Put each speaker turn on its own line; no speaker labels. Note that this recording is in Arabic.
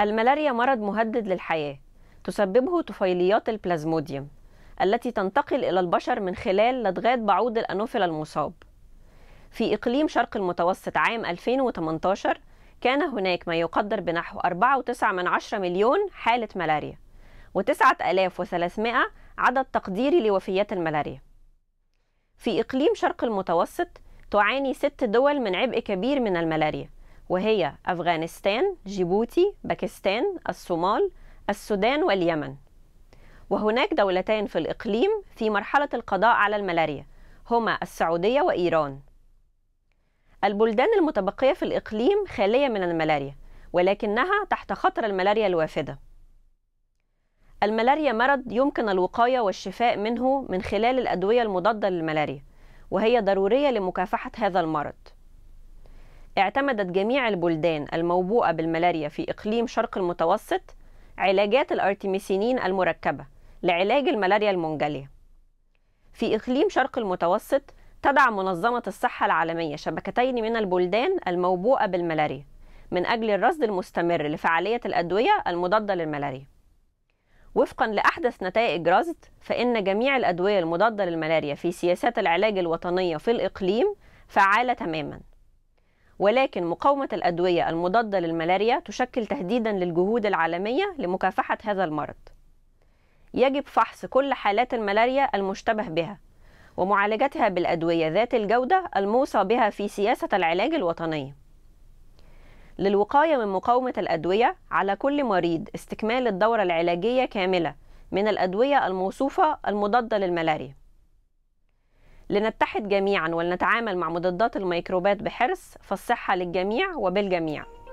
الملاريا مرض مهدد للحياة تسببه طفيليات البلازموديوم التي تنتقل إلى البشر من خلال لدغات بعوض الأنوفل المصاب في إقليم شرق المتوسط عام 2018 كان هناك ما يقدر بنحو 4.9 من عشرة مليون حالة ملاريا و9300 عدد تقديري لوفيات الملاريا في إقليم شرق المتوسط تعاني ست دول من عبء كبير من الملاريا وهي أفغانستان، جيبوتي، باكستان، الصومال، السودان واليمن. وهناك دولتان في الإقليم في مرحلة القضاء على الملاريا هما السعودية وإيران. البلدان المتبقية في الإقليم خالية من الملاريا ولكنها تحت خطر الملاريا الوافدة. الملاريا مرض يمكن الوقاية والشفاء منه من خلال الأدوية المضادة للملاريا وهي ضرورية لمكافحة هذا المرض. اعتمدت جميع البلدان الموبوءة بالملاريا في إقليم شرق المتوسط علاجات الأرتميسينين المركبة لعلاج الملاريا المنجلية في إقليم شرق المتوسط تدعم منظمة الصحة العالمية شبكتين من البلدان الموبوءة بالملاريا من أجل الرصد المستمر لفعالية الأدوية المضادة للملاريا وفقا لأحدث نتائج رصد فإن جميع الأدوية المضادة للملاريا في سياسات العلاج الوطنية في الإقليم فعالة تماماً ولكن مقاومة الأدوية المضادة للملاريا تشكل تهديدا للجهود العالمية لمكافحة هذا المرض. يجب فحص كل حالات الملاريا المشتبه بها ومعالجتها بالأدوية ذات الجودة الموصى بها في سياسة العلاج الوطنية. للوقاية من مقاومة الأدوية على كل مريض استكمال الدورة العلاجية كاملة من الأدوية الموصوفة المضادة للملاريا. لنتحد جميعا ولنتعامل مع مضادات الميكروبات بحرص فالصحة للجميع وبالجميع